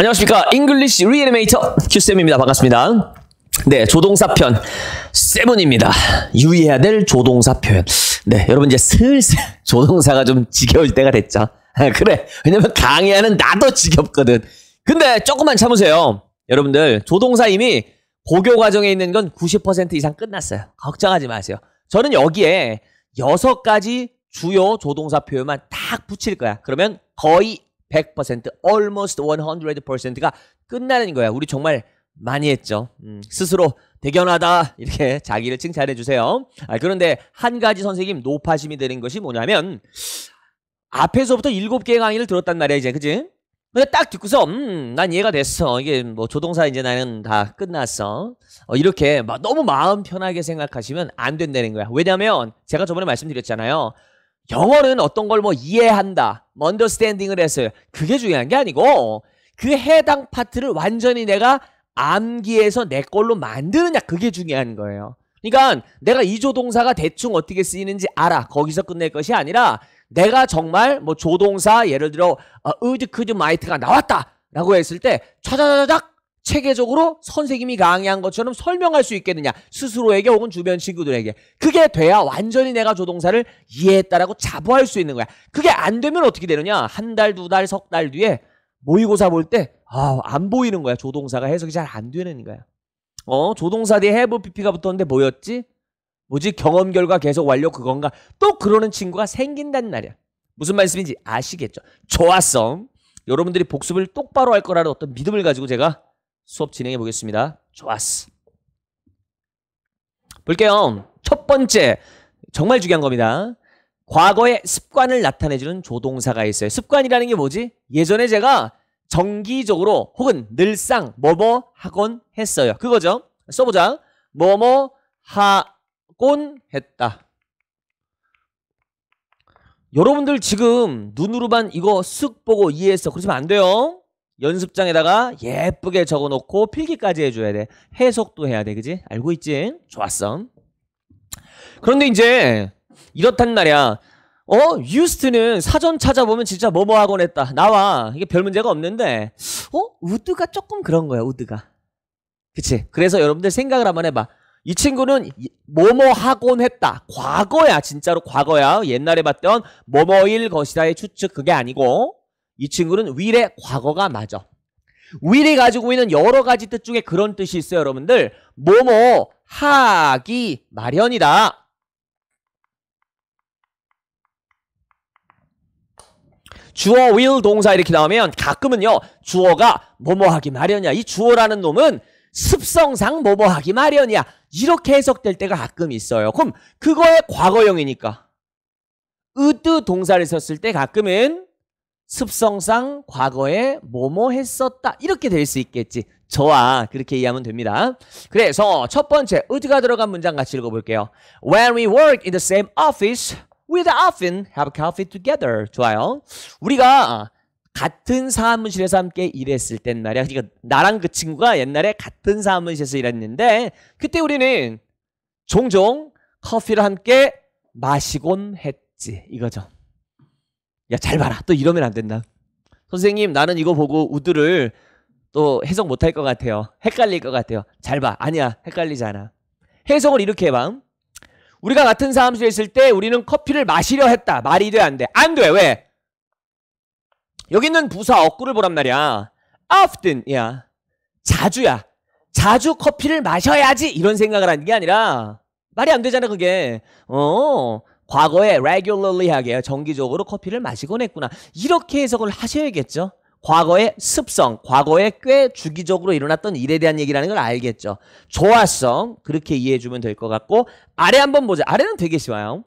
안녕하십니까 잉글리시 리애니메이터 큐쌤입니다 반갑습니다 네 조동사 편 세븐입니다 유의해야 될 조동사 표현 네 여러분 이제 슬슬 조동사가 좀 지겨울 때가 됐죠 아, 그래 왜냐면 강의하는 나도 지겹거든 근데 조금만 참으세요 여러분들 조동사 이미 고교 과정에 있는 건 90% 이상 끝났어요 걱정하지 마세요 저는 여기에 여섯 가지 주요 조동사 표현만 딱 붙일 거야 그러면 거의 100%, almost 100%가 끝나는 거야. 우리 정말 많이 했죠. 음, 스스로 대견하다 이렇게 자기를 칭찬해 주세요. 아, 그런데 한 가지 선생님 노파심이 되는 것이 뭐냐면 앞에서부터 일곱 개의 강의를 들었단 말이야 이제 그지? 근데 딱 듣고서 음, 난 이해가 됐어. 이게 뭐 조동사 이제 나는 다 끝났어. 어, 이렇게 막 너무 마음 편하게 생각하시면 안 된다는 거야. 왜냐면 제가 저번에 말씀드렸잖아요. 영어는 어떤 걸 뭐 이해한다, 뭐 understanding을 해서요. 그게 중요한 게 아니고 그 해당 파트를 완전히 내가 암기해서 내 걸로 만드느냐 그게 중요한 거예요. 그러니까 내가 이조동사가 대충 어떻게 쓰이는지 알아. 거기서 끝낼 것이 아니라 내가 정말 뭐 조동사 예를 들어 어, 의드 크드 마이트가 나왔다라고 했을 때 차자자작 체계적으로 선생님이 강의한 것처럼 설명할 수 있겠느냐 스스로에게 혹은 주변 친구들에게 그게 돼야 완전히 내가 조동사를 이해했다라고 자부할 수 있는 거야 그게 안 되면 어떻게 되느냐 한 달 두 달 석 달 뒤에 모의고사 볼때 아안 보이는 거야 조동사가 해석이 잘 안 되는 거야 어 조동사 뒤에 h a pp가 붙었는데 뭐였지 뭐지 경험 결과 계속 완료 그건가 또 그러는 친구가 생긴단 말이야 무슨 말씀인지 아시겠죠 좋았어 여러분들이 복습을 똑바로 할 거라는 어떤 믿음을 가지고 제가 수업 진행해 보겠습니다. 좋았어. 볼게요. 첫 번째 정말 중요한 겁니다. 과거의 습관을 나타내주는 조동사가 있어요. 습관이라는 게 뭐지? 예전에 제가 정기적으로 혹은 늘상 뭐뭐 하곤 했어요. 그거죠. 써보자. 뭐뭐 하곤 했다. 여러분들 지금 눈으로만 이거 쓱 보고 이해했어. 그러시면 안 돼요. 연습장에다가 예쁘게 적어놓고 필기까지 해줘야 돼. 해석도 해야 돼, 그지? 알고 있지? 좋았어. 그런데 이제 이렇단 말이야. 어? 유스트는 사전 찾아보면 진짜 뭐뭐 하곤 했다. 나와. 이게 별 문제가 없는데. 어? 우드가 조금 그런 거야, 우드가. 그치? 그래서 여러분들 생각을 한번 해봐. 이 친구는 뭐뭐 하곤 했다. 과거야. 진짜로 과거야. 옛날에 봤던 뭐뭐일 것이다의 추측 그게 아니고 이 친구는 will의 과거가 맞아. will이 가지고 있는 여러 가지 뜻 중에 그런 뜻이 있어요, 여러분들. 뭐뭐 하기 마련이다. 주어 will 동사 이렇게 나오면 가끔은요 주어가 뭐뭐 하기 마련이야 이 주어라는 놈은 습성상 뭐뭐 하기 마련이야 이렇게 해석될 때가 가끔 있어요 그럼 그거의 과거형이니까 으드 동사를 썼을 때 가끔은 습성상 과거에 뭐뭐 했었다 이렇게 될 수 있겠지 좋아 그렇게 이해하면 됩니다 그래서 첫 번째 의지가 들어간 문장 같이 읽어볼게요 When we work in the same office we often have coffee together 좋아요 우리가 같은 사무실에서 함께 일했을 땐 말이야 그러니까 나랑 그 친구가 옛날에 같은 사무실에서 일했는데 그때 우리는 종종 커피를 함께 마시곤 했지 이거죠 야, 잘 봐라. 또 이러면 안 된다. 선생님, 나는 이거 보고 우드를 또 해석 못할 것 같아요. 헷갈릴 것 같아요. 잘 봐. 아니야. 헷갈리지 않아. 해석을 이렇게 해봐. 우리가 같은 사무실에 있을 때 우리는 커피를 마시려 했다. 말이 돼, 안 돼? 안 돼. 왜? 여기 있는 부사 어구를 보란 말이야. often, 야. 자주야. 자주 커피를 마셔야지. 이런 생각을 하는 게 아니라, 말이 안 되잖아, 그게. 어, 과거에 regularly 하게 정기적으로 커피를 마시곤 했구나. 이렇게 해석을 하셔야겠죠. 과거의 습성, 과거에 꽤 주기적으로 일어났던 일에 대한 얘기라는 걸 알겠죠. 조화성 그렇게 이해해 주면 될 것 같고 아래 한번 보자. 아래는 되게 쉬워요.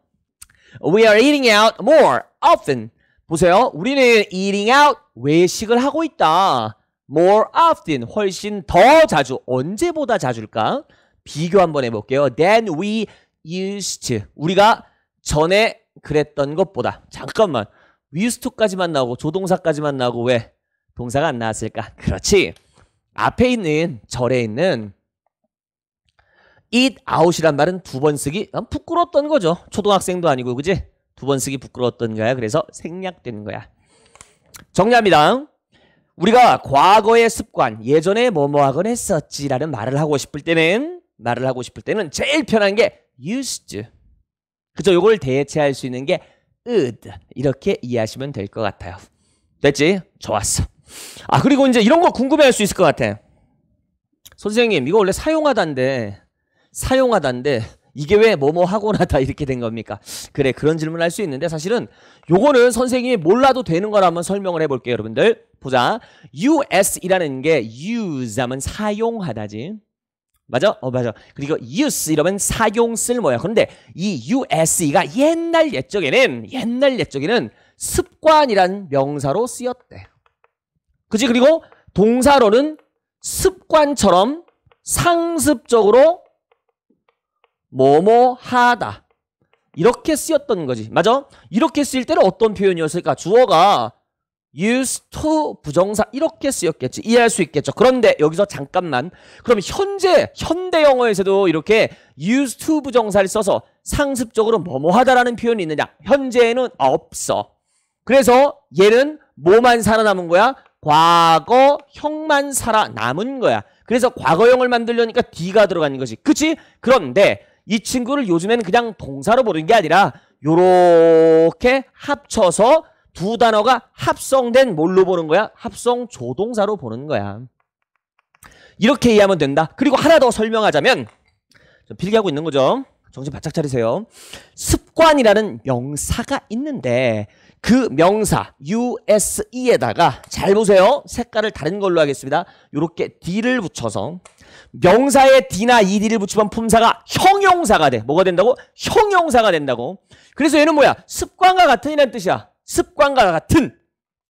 We are eating out more often. 보세요. 우리는 eating out 외식을 하고 있다. more often 훨씬 더 자주 언제보다 자줄까 비교 한번 해볼게요. than we used to. 우리가 전에 그랬던 것보다 잠깐만 위스투까지만 나오고 조동사까지만 나오고 왜 동사가 안 나왔을까? 그렇지. 앞에 있는 절에 있는 it out이란 말은 두 번 쓰기 부끄러웠던 거죠. 초등학생도 아니고 그지? 두 번 쓰기 부끄러웠던 거야. 그래서 생략되는 거야. 정리합니다. 우리가 과거의 습관, 예전에 뭐뭐 하곤 했었지라는 말을 하고 싶을 때는 말을 하고 싶을 때는 제일 편한 게 used 그죠? 이걸 대체할 수 있는 게 으드 이렇게 이해하시면 될 것 같아요. 됐지? 좋았어. 아 그리고 이제 이런 거 궁금해할 수 있을 것 같아. 선생님 이거 원래 사용하다인데 사용하다인데 이게 왜 뭐뭐 하고 나다 이렇게 된 겁니까? 그래 그런 질문할 을수 있는데 사실은 요거는 선생님이 몰라도 되는 거라 한번 설명을 해볼게요 여러분들 보자 us이라는 게 use 하면 사용하다지 맞아? 어, 맞아. 그리고 use 이러면 사용 쓸모야. 그런데 이 use가 옛날 옛적에는 옛날 옛적에는 습관이란 명사로 쓰였대. 그지 그리고 동사로는 습관처럼 상습적으로 뭐뭐 하다. 이렇게 쓰였던 거지. 맞아? 이렇게 쓰일 때는 어떤 표현이었을까? 주어가 used to 부정사 이렇게 쓰였겠지 이해할 수 있겠죠 그런데 여기서 잠깐만 그럼 현재 현대 영어에서도 이렇게 used to 부정사를 써서 상습적으로 뭐뭐하다라는 표현이 있느냐 현재에는 없어 그래서 얘는 뭐만 살아남은 거야 과거형만 살아남은 거야 그래서 과거형을 만들려니까 D가 들어가는 거지 그치? 그런데 이 친구를 요즘에는 그냥 동사로 보는게 아니라 요렇게 합쳐서 두 단어가 합성된 뭘로 보는 거야? 합성 조동사로 보는 거야. 이렇게 이해하면 된다. 그리고 하나 더 설명하자면 필기하고 있는 거죠. 정신 바짝 차리세요. 습관이라는 명사가 있는데 그 명사 USE에다가 잘 보세요. 색깔을 다른 걸로 하겠습니다. 이렇게 D를 붙여서 명사에 D나 ED를 붙이면 품사가 형용사가 돼. 뭐가 된다고? 형용사가 된다고. 그래서 얘는 뭐야? 습관과 같은 이란 뜻이야. 습관과 같은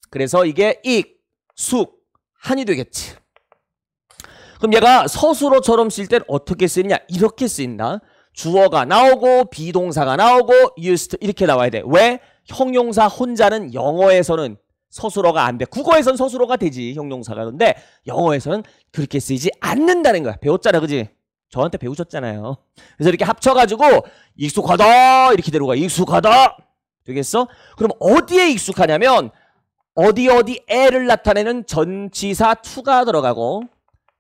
그래서 이게 익, 숙, 한이 되겠지 그럼 얘가 서술어처럼 쓸 때 어떻게 쓰느냐 이렇게 쓰인다 주어가 나오고 비동사가 나오고 used 이렇게 나와야 돼 왜? 형용사 혼자는 영어에서는 서술어가 안 돼. 국어에서는 서술어가 되지 형용사가. 그데 영어에서는 그렇게 쓰이지 않는다는 거야. 배웠잖아, 그지? 저한테 배우셨잖아요. 그래서 이렇게 합쳐가지고 익숙하다 이렇게 들어가. 익숙하다. 되겠어? 그럼 어디에 익숙하냐면 어디 어디 에를 나타내는 전치사 투가 들어가고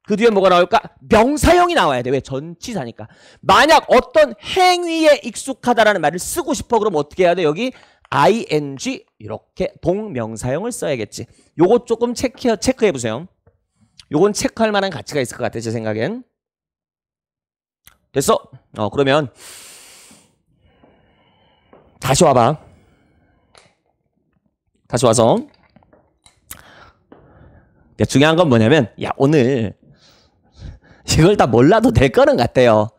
그 뒤에 뭐가 나올까? 명사형이 나와야 돼. 왜? 전치사니까. 만약 어떤 행위에 익숙하다라는 말을 쓰고 싶어 그럼 어떻게 해야 돼? 여기 ing 이렇게 동명사형을 써야겠지. 요거 조금 체크, 체크해 보세요. 요건 체크할 만한 가치가 있을 것 같아. 제 생각엔. 됐어? 어 그러면 다시 와봐. 다시 와서 중요한 건 뭐냐면 야 오늘 이걸 다 몰라도 될 거는 같아요.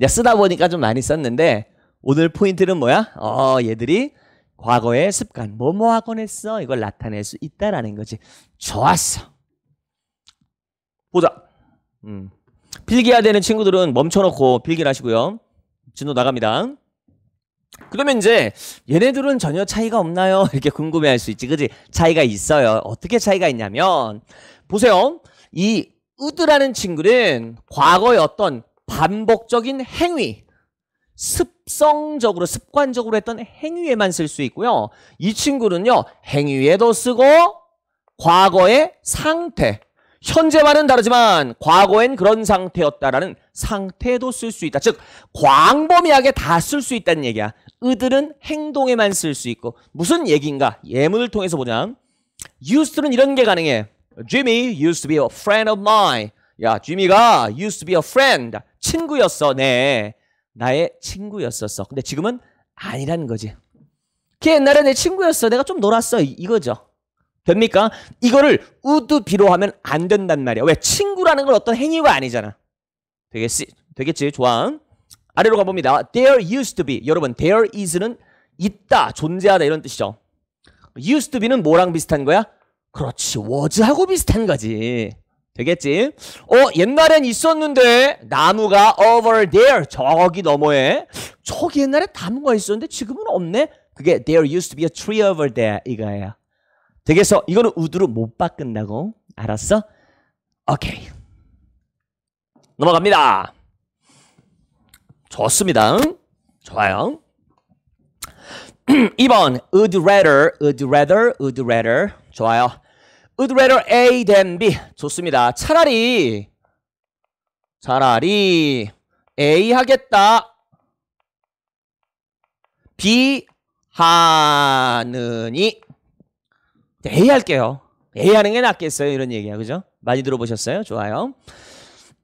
그 쓰다 보니까 좀 많이 썼는데 오늘 포인트는 뭐야? 어 얘들이 과거의 습관 뭐뭐 하곤 했어 이걸 나타낼 수 있다라는 거지. 좋았어. 보자. 음. 필기해야 되는 친구들은 멈춰놓고 필기를 하시고요. 진호 나갑니다. 그러면 이제 얘네들은 전혀 차이가 없나요? 이렇게 궁금해할 수 있지, 그지? 차이가 있어요. 어떻게 차이가 있냐면 보세요. 이 으드라는 친구는 과거의 어떤 반복적인 행위, 습성적으로 습관적으로 했던 행위에만 쓸 수 있고요. 이 친구는요 행위에도 쓰고 과거의 상태, 현재와는 다르지만 과거엔 그런 상태였다라는 상태도 쓸 수 있다. 즉 광범위하게 다 쓸 수 있다는 얘기야. 의들은 행동에만 쓸 수 있고 무슨 얘기인가? 예문을 통해서 보자. used는 이런 게 가능해. Jimmy used to be a friend of mine. 야, 지미가 used to be a friend. 친구였어. 네. 나의 친구였었어. 근데 지금은 아니라는 거지. 걔 옛날에 내 친구였어. 내가 좀 놀았어. 이거죠. 됩니까? 이거를 우드 비로 하면 안 된단 말이야. 왜? 친구라는 건 어떤 행위가 아니잖아. 되겠지? 되겠지? 좋아. 아래로 가봅니다. There used to be. 여러분, there is는 있다, 존재하다 이런 뜻이죠. used to be는 뭐랑 비슷한 거야? 그렇지, was하고 비슷한 거지. 되겠지? 어, 옛날엔 있었는데 나무가 over there, 저기 너머에 저기 옛날에 나무가 있었는데 지금은 없네? 그게 there used to be a tree over there 이거예요. 되겠어? 이거는 우드로 못 바꾼다고. 알았어? 오케이. 넘어갑니다. 좋습니다. 좋아요. 2번 would rather, would rather, would rather 좋아요. would rather A than B 좋습니다. 차라리 차라리 A 하겠다. B 하느니 A 할게요. A 하는 게 낫겠어요. 이런 얘기야. 그죠? 많이 들어보셨어요? 좋아요.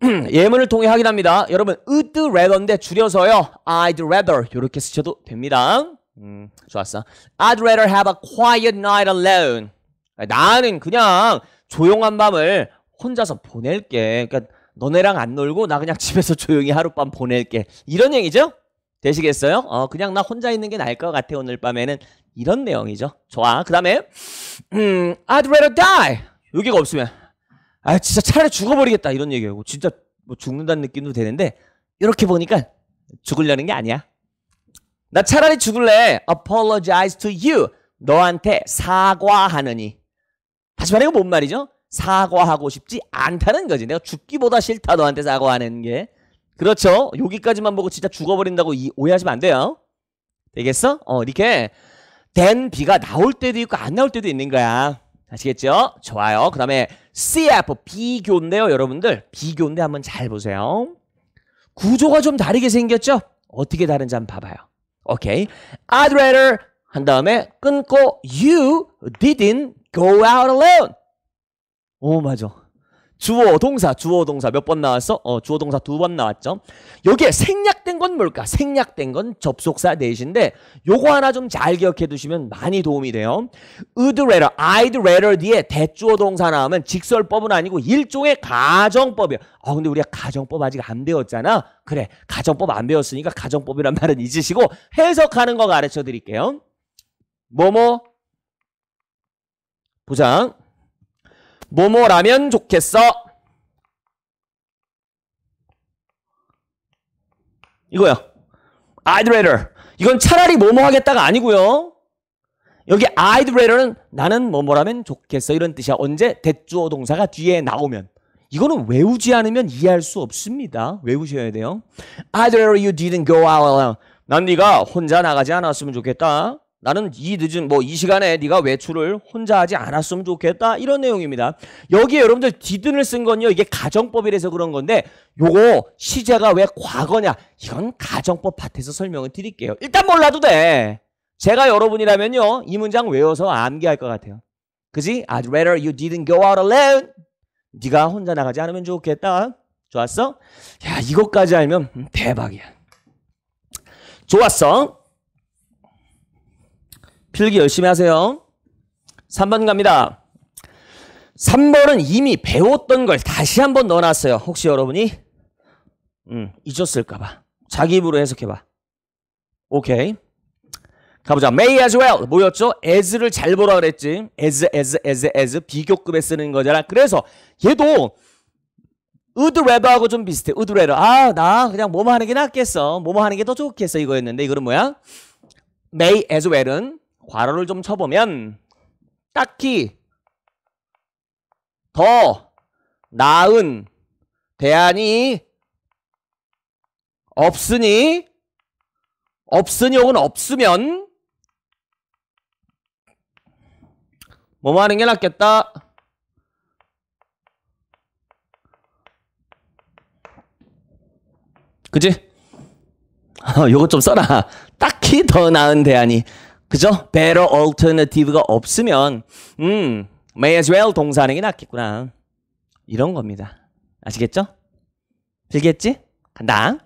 예문을 통해 확인합니다. 여러분, would rather인데 줄여서요. I'd rather 이렇게 쓰셔도 됩니다. 음, 좋았어. I'd rather have a quiet night alone. 나는 그냥 조용한 밤을 혼자서 보낼게. 그러니까 너네랑 안 놀고 나 그냥 집에서 조용히 하룻밤 보낼게. 이런 얘기죠? 되시겠어요? 어, 그냥 나 혼자 있는 게 나을 것 같아 오늘 밤에는 이런 내용이죠. 좋아. 그 다음에 음, I'd rather die. 여기가 없으면 아 진짜 차라리 죽어버리겠다 이런 얘기하고 진짜 뭐 죽는다는 느낌도 되는데 이렇게 보니까 죽으려는 게 아니야. 나 차라리 죽을래. Apologize to you. 너한테 사과하느니. 다시 말해 이뭔 거 말이죠? 사과하고 싶지 않다는 거지. 내가 죽기보다 싫다 너한테 사과하는 게. 그렇죠. 여기까지만 보고 진짜 죽어버린다고 이, 오해하시면 안 돼요. 되겠어? 어, 이렇게 된 비가 나올 때도 있고 안 나올 때도 있는 거야. 아시겠죠? 좋아요. 그 다음에 CF, 비교인데요, 여러분들. 비교인데 한번 잘 보세요. 구조가 좀 다르게 생겼죠? 어떻게 다른지 한번 봐봐요. 오케이. I'd rather 한 다음에 끊고 You didn't go out alone. 오, 맞아. 주어 동사 주어 동사 몇 번 나왔어? 어 주어 동사 두 번 나왔죠. 여기에 생략된 건 뭘까? 생략된 건 접속사 대신데 요거 하나 좀 잘 기억해 두시면 많이 도움이 돼요. would rather, I'd rather 뒤에 대주어 동사 나오면 직설법은 아니고 일종의 가정법이야. 아 근데 우리가 가정법 아직 안 배웠잖아. 그래 가정법 안 배웠으니까 가정법이란 말은 잊으시고 해석하는 거 가르쳐 드릴게요. 뭐뭐 보장 뭐뭐라면 좋겠어? 이거야. I'd rather. 이건 차라리 뭐뭐 하겠다가 아니고요. 여기 I'd rather는 나는 뭐뭐라면 좋겠어 이런 뜻이야. 언제 대주어 동사가 뒤에 나오면. 이거는 외우지 않으면 이해할 수 없습니다. 외우셔야 돼요. I'd rather you didn't go out. 난 네가 혼자 나가지 않았으면 좋겠다. 나는 이 늦은 뭐 이 시간에 네가 외출을 혼자 하지 않았으면 좋겠다 이런 내용입니다. 여기에 여러분들 디든을 쓴 건요 이게 가정법이라서 그런 건데 요거 시제가 왜 과거냐 이건 가정법 밭에서 설명을 드릴게요. 일단 몰라도 돼. 제가 여러분이라면요 이 문장 외워서 암기할 것 같아요. 그지? I'd rather you didn't go out alone. 네가 혼자 나가지 않으면 좋겠다. 좋았어? 야 이것까지 알면 음, 대박이야. 좋았어? 필기 열심히 하세요. 3번 갑니다. 3번은 이미 배웠던 걸 다시 한 번 넣어놨어요. 혹시 여러분이 음, 잊었을까 봐. 자기 입으로 해석해 봐. 오케이. 가보자. may as well. 뭐였죠? as를 잘 보라 그랬지. as, as, as, as. 비교급에 쓰는 거잖아. 그래서 얘도 would rather하고 좀 비슷해. would rather. 아, 나 그냥 뭐뭐 하는 게 낫겠어. 뭐뭐 하는 게 더 좋겠어. 이거였는데 이거는 뭐야? may as well은 괄호를 좀 쳐보면 딱히 더 나은 대안이 없으니 없으니 혹은 없으면 뭐뭐 하는 게 낫겠다. 그지? 요거좀 써라. 딱히 더 나은 대안이 그죠? better alternative가 없으면 음, may as well 동사하는 게 낫겠구나. 이런 겁니다. 아시겠죠? 들겠지? 간다.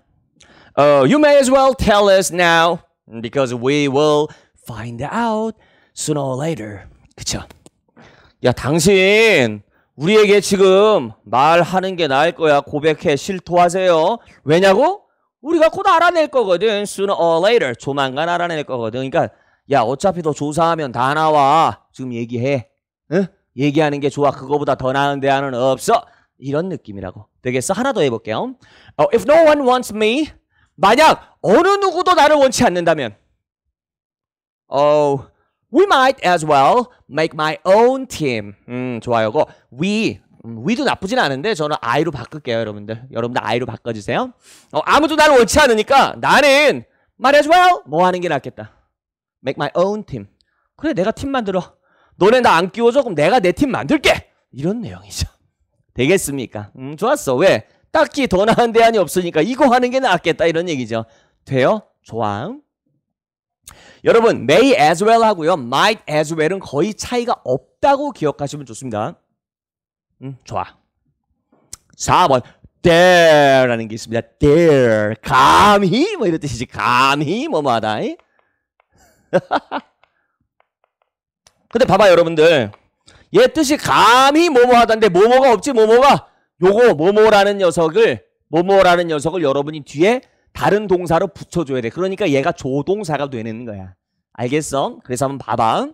Uh, you may as well tell us now because we will find out sooner or later. 그쵸? 야, 당신 우리에게 지금 말하는 게 나을 거야. 고백해, 실토하세요. 왜냐고? 우리가 곧 알아낼 거거든. Sooner or later. 조만간 알아낼 거거든. 그러니까 야 어차피 너 조사하면 다 나와. 지금 얘기해. 응? 얘기하는 게 좋아. 그거보다 더 나은 대안은 없어. 이런 느낌이라고. 되겠어? 하나 더 해볼게요. Oh, if no one wants me, 만약 어느 누구도 나를 원치 않는다면, oh, we might as well make my own team. 음, 좋아요. 고 we 음, we도 나쁘진 않은데 저는 I로 바꿀게요, 여러분들. 여러분들 I로 바꿔주세요. 어, 아무도 나를 원치 않으니까 나는 might as well 뭐 하는 게 낫겠다. make my own team. 그래 내가 팀 만들어. 너네 나 안 끼워줘 그럼 내가 내 팀 만들게. 이런 내용이죠. 되겠습니까? 음 좋았어. 왜? 딱히 더 나은 대안이 없으니까 이거 하는 게 낫겠다 이런 얘기죠. 돼요? 좋아. 여러분 may as well 하고요. might as well은 거의 차이가 없다고 기억하시면 좋습니다. 음 좋아. 4번 t h r e 라는게 있습니다. t h r e 감히 뭐 이런 뜻이지 감히 뭐뭐하다. 이? 근데 봐봐 여러분들 얘 뜻이 감히 뭐뭐하던데 뭐뭐가 없지 뭐뭐가 요거 뭐뭐라는 녀석을 뭐뭐라는 녀석을 여러분이 뒤에 다른 동사로 붙여줘야 돼 그러니까 얘가 조동사가 되는 거야 알겠어? 그래서 한번 봐봐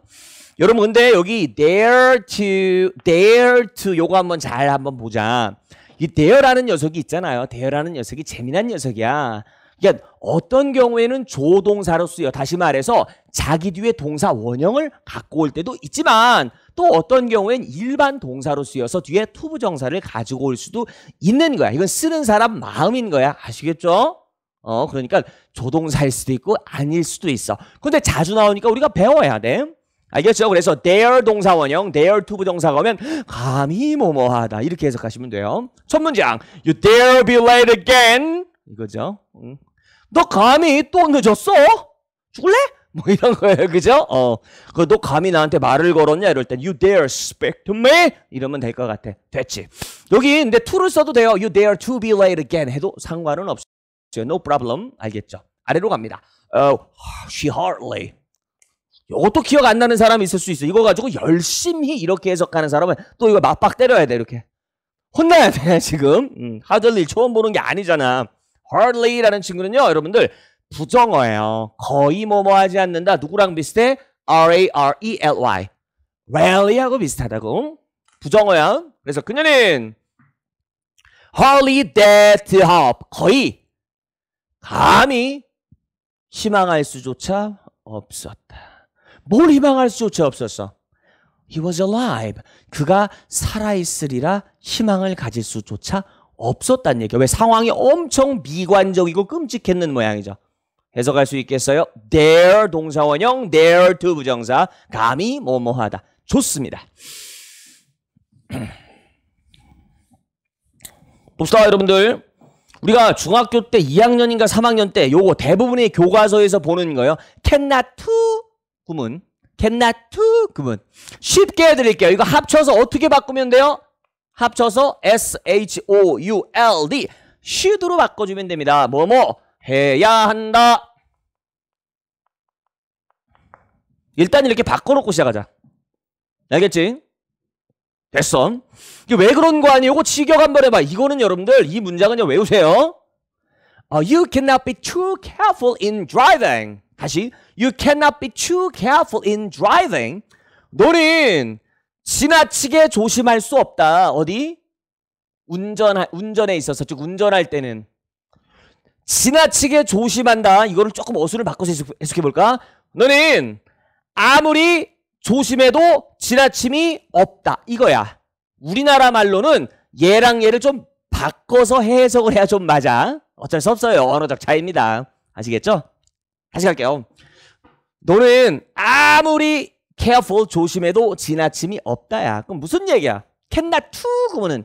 여러분 근데 여기 dare to dare to 요거 한번 잘 한번 보자 이 대여라는 녀석이 있잖아요. 대여라는 녀석이 재미난 녀석이야. 그러니까 어떤 경우에는 조동사로 쓰여 다시 말해서 자기 뒤에 동사 원형을 갖고 올 때도 있지만 또 어떤 경우엔 일반 동사로 쓰여서 뒤에 투부정사를 가지고 올 수도 있는 거야. 이건 쓰는 사람 마음인 거야. 아시겠죠? 어, 그러니까 조동사일 수도 있고 아닐 수도 있어. 근데 자주 나오니까 우리가 배워야 돼. 알겠죠? 그래서 their 동사 원형, their t 부정사가 오면 감히 뭐뭐하다 이렇게 해석하시면 돼요. 첫 문장, you dare be late again 이거죠. 응. 너 감히 또 늦었어? 죽을래? 뭐 이런 거예요. 그죠? 어. 그 너 감히 나한테 말을 걸었냐? 이럴 땐 you dare speak to me 이러면 될 것 같아. 됐지. 여기 근데 to를 써도 돼요. you dare to be late again 해도 상관은 없어요. no problem. 알겠죠? 아래로 갑니다. Uh, she hardly 이것도 기억 안 나는 사람이 있을 수 있어. 이거 가지고 열심히 이렇게 해석하는 사람은 또 이거 맞박 때려야 돼, 이렇게. 혼나야 돼, 지금. 음, 하들 리 처음 보는 게 아니잖아. hardly라는 친구는요, 여러분들 부정어예요. 거의 뭐뭐 뭐 하지 않는다. 누구랑 비슷해? R-A-R-E-L-Y. rarely하고 비슷하다고. 부정어야. 그래서 그녀는 hardly dare to hope. 거의 감히 희망할 수조차 없었다. 뭘 희망할 수조차 없었어? He was alive. 그가 살아있으리라 희망을 가질 수조차 없었다. 없었다는 얘기예요. 왜 상황이 엄청 미관적이고 끔찍했는 모양이죠. 해석할 수 있겠어요? there 동사원형, there to 부정사, 감히 뭐뭐하다. 좋습니다. 봅시다 여러분들. 우리가 중학교 때 2학년인가 3학년 때 요거 대부분의 교과서에서 보는 거예요. cannot to 구문. cannot to 구문. 쉽게 해드릴게요. 이거 합쳐서 어떻게 바꾸면 돼요? 합쳐서 S-H-O-U-L-D should로 바꿔주면 됩니다. 뭐뭐 해야 한다. 일단 이렇게 바꿔놓고 시작하자. 알겠지? 됐어. 이게 왜 그런 거 아니고 직역 한번 해봐. 이거는 여러분들 이 문장은요 외우세요. Uh, you cannot be too careful in driving. 다시 you cannot be too careful in driving. 너는 지나치게 조심할 수 없다. 어디? 운전 운전에 있어서 즉 운전할 때는 지나치게 조심한다. 이거를 조금 어순을 바꿔서 해석해 볼까? 너는 아무리 조심해도 지나침이 없다. 이거야. 우리나라 말로는 얘랑얘를좀 바꿔서 해석을 해야 좀 맞아. 어쩔 수 없어요. 언어적 차이입니다. 아시겠죠? 다시 갈게요. 너는 아무리 careful 조심해도 지나침이 없다야. 그럼 무슨 얘기야? cannot to 그거는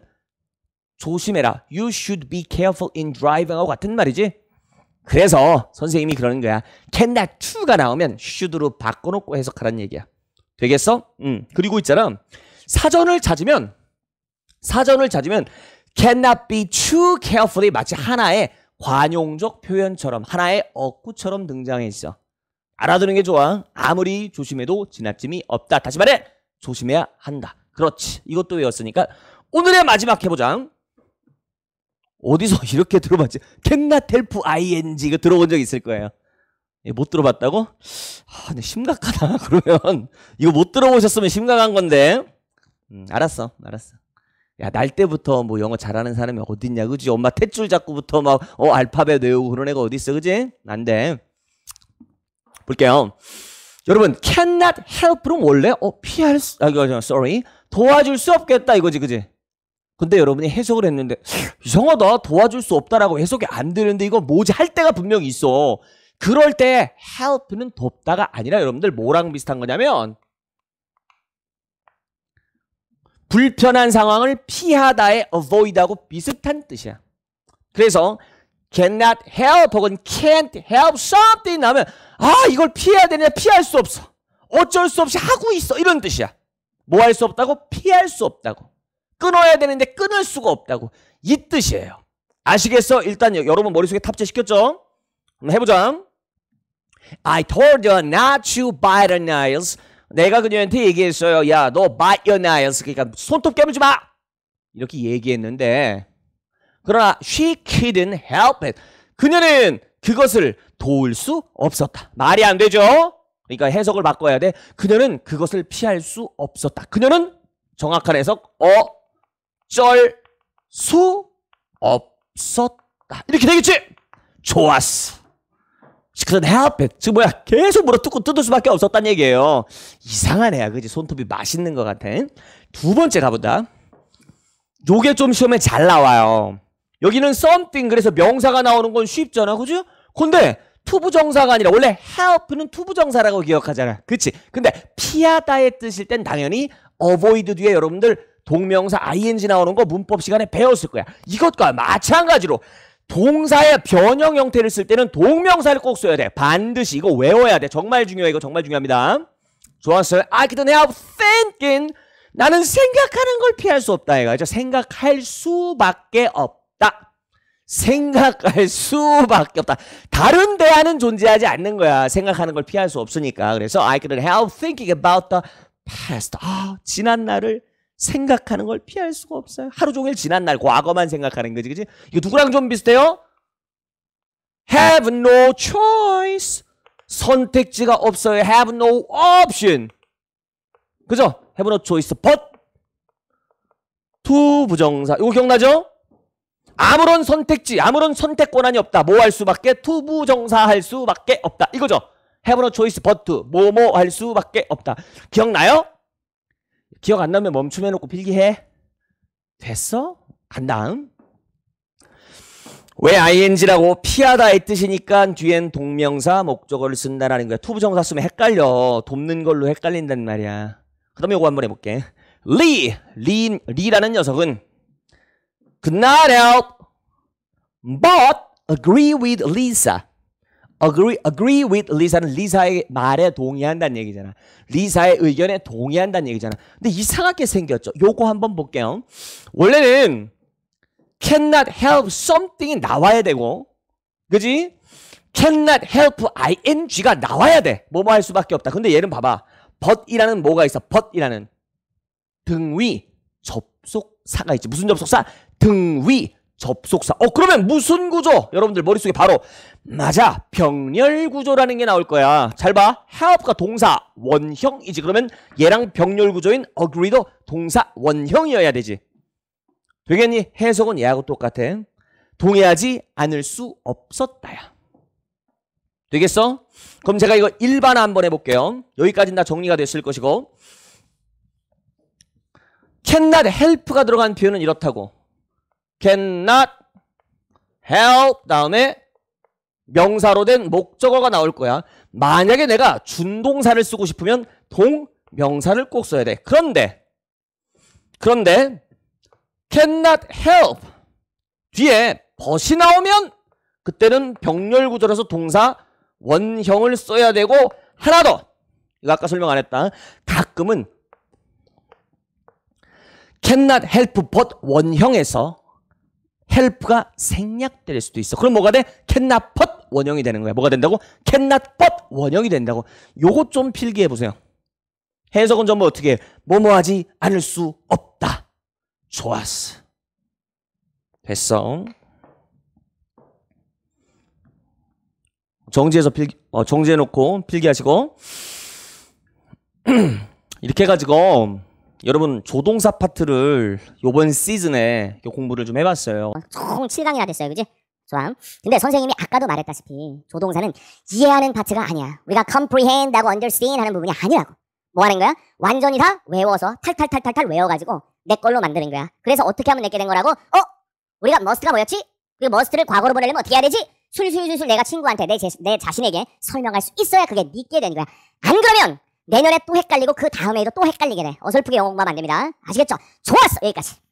조심해라. You should be careful in driving하고 같은 말이지. 그래서 선생님이 그러는 거야. cannot to가 나오면 should로 바꿔놓고 해석하라는 얘기야. 되겠어? 음. 그리고 있잖아. 사전을 찾으면 사전을 찾으면 cannot be too carefully 마치 하나의 관용적 표현처럼 하나의 억구처럼 등장해 있어. 알아두는 게 좋아. 아무리 조심해도 지나침이 없다. 다시 말해 조심해야 한다. 그렇지. 이것도 외웠으니까 오늘의 마지막 해보장. 어디서 이렇게 들어봤지? 캔나텔프 ing 이거 들어본 적 있을 거예요. 예, 못 들어봤다고? 아, 근데 심각하다. 그러면 이거 못 들어보셨으면 심각한 건데. 음, 알았어, 알았어. 야, 날 때부터 뭐 영어 잘하는 사람이 어딨냐, 그지? 엄마 탯줄 잡고부터 막, 어, 알파벳 외우고 그런 애가 어딨어, 그지? 안 돼. 볼게요. 여러분 cannot help는 원래 어 피할 수 아, 그, sorry 도와줄 수 없겠다 이거지 그지? 근데 여러분이 해석을 했는데 이상하다 도와줄 수 없다라고 해석이 안 되는데 이거 뭐지 할 때가 분명히 있어. 그럴 때 help는 돕다가 아니라 여러분들 뭐랑 비슷한 거냐면 불편한 상황을 피하다의 avoid하고 비슷한 뜻이야. 그래서 cannot help 혹은 can't help something 나면 아 이걸 피해야 되냐 피할 수 없어 어쩔 수 없이 하고 있어 이런 뜻이야 뭐 할 수 없다고 피할 수 없다고 끊어야 되는데 끊을 수가 없다고 이 뜻이에요 아시겠어? 일단 여러분 머릿속에 탑재시켰죠? 한번 해보자 I told you not to bite y o r nails 내가 그녀한테 얘기했어요 야 너 bite your nails 그러니까 손톱 깨물지 마 이렇게 얘기했는데 그러나 she couldn't help it. 그녀는 그것을 도울 수 없었다. 말이 안 되죠? 그러니까 해석을 바꿔야 돼. 그녀는 그것을 피할 수 없었다. 그녀는 정확한 해석 어쩔 수 없었다. 이렇게 되겠지? 좋았어. 그는 help it. 즉 뭐야 계속 물어 뜯고 뜯을 수밖에 없었다는 얘기예요. 이상한 애야 그지? 손톱이 맛있는 것 같아. 두 번째 가보다 요게 좀 시험에 잘 나와요. 여기는 something 그래서 명사가 나오는 건 쉽잖아 그죠? 근데 투부정사가 아니라 원래 help는 투부정사라고 기억하잖아 그치? 근데 피하다의 뜻일 땐 당연히 avoid 뒤에 여러분들 동명사 ing 나오는 거 문법 시간에 배웠을 거야 이것과 마찬가지로 동사의 변형 형태를 쓸 때는 동명사를 꼭 써야 돼 반드시 이거 외워야 돼 정말 중요해 이거 정말 중요합니다 좋았어요 I couldn't help thinking 나는 생각하는 걸 피할 수 없다 이거지고 생각할 수밖에 없다 없다. 생각할 수밖에 없다. 다른 대안은 존재하지 않는 거야. 생각하는 걸 피할 수 없으니까. 그래서 I couldn't help thinking about the past. 아, 지난 날을 생각하는 걸 피할 수가 없어요. 하루 종일 지난 날 과거만 생각하는 거지. 그지? 이거 누구랑 좀 비슷해요? have no choice. 선택지가 없어요. have no option. 그죠? have no choice but to 부정사. 이거 기억나죠? 아무런 선택지, 아무런 선택 권한이 없다. 뭐 할 수밖에? 투부정사할 수밖에 없다. 이거죠. 해브너 초이스 버트 뭐 뭐 할 수밖에 없다. 기억나요? 기억 안 나면 멈춤해 놓고 필기해. 됐어? 간 다음. 왜 ing라고 피하다의 뜻이니까 뒤엔 동명사 목적어를 쓴다라는 거야. 투부정사 쓰면 헷갈려. 돕는 걸로 헷갈린단 말이야. 그 다음에 요거 한번 해볼게. 리, 리, 리라는 녀석은 could not help but agree with Lisa. agree, agree with Lisa는 리사의 말에 동의한다는 얘기잖아. 리사의 의견에 동의한다는 얘기잖아. 근데 이상하게 생겼죠. 요거 한번 볼게요. 원래는 cannot help something이 나와야 되고, 그지? cannot help ing가 나와야 돼. 뭐뭐 할 수밖에 없다. 근데 얘는 봐봐. but이라는 뭐가 있어? but이라는 등위. 접속사가 있지. 무슨 접속사? 등위 접속사. 어, 그러면 무슨 구조? 여러분들 머릿속에 바로 맞아. 병렬 구조라는 게 나올 거야. 잘 봐. 하업과 동사 원형이지. 그러면 얘랑 병렬 구조인 agree도 동사 원형이어야 되지. 되겠니? 해석은 얘하고 똑같아. 동의하지 않을 수 없었다야. 되겠어? 그럼 제가 이거 일반화 한번 해볼게요. 여기까지는 다 정리가 됐을 것이고 cannot help가 들어간 표현은 이렇다고. cannot help 다음에 명사로 된 목적어가 나올 거야. 만약에 내가 준동사를 쓰고 싶으면 동명사를 꼭 써야 돼. 그런데 그런데 cannot help 뒤에 벗이 나오면 그때는 병렬 구조라서 동사 원형을 써야 되고 하나 더 이거 아까 설명 안 했다. 가끔은 cannot help but 원형에서 help가 생략될 수도 있어. 그럼 뭐가 돼? cannot but 원형이 되는 거야. 뭐가 된다고? cannot but 원형이 된다고. 요거 좀 필기해 보세요. 해석은 전부 어떻게 해? 뭐뭐하지 않을 수 없다. 좋았어. 됐어. 정지해서 필기, 어, 정지해놓고 필기하시고. 이렇게 해가지고 여러분 조동사 파트를 요번 시즌에 공부를 좀 해봤어요. 총 7강이나 됐어요. 그지? 좋아. 근데 선생님이 아까도 말했다시피 조동사는 이해하는 파트가 아니야. 우리가 comprehend하고 understand 하는 부분이 아니라고. 뭐 하는 거야? 완전히 다 외워서 탈탈탈탈탈 외워가지고 내 걸로 만드는 거야. 그래서 어떻게 하면 내게 된 거라고? 어? 우리가 must가 뭐였지? 그 must를 과거로 보내려면 어떻게 해야 되지? 술술술술 내가 친구한테 내, 제, 내 자신에게 설명할 수 있어야 그게 믿게 된 거야. 안 그러면 내년에 또 헷갈리고 그 다음 에도또 헷갈리게 돼. 어설프게 영어 공부하면 안 됩니다. 아시겠죠? 좋았어. 여기까지.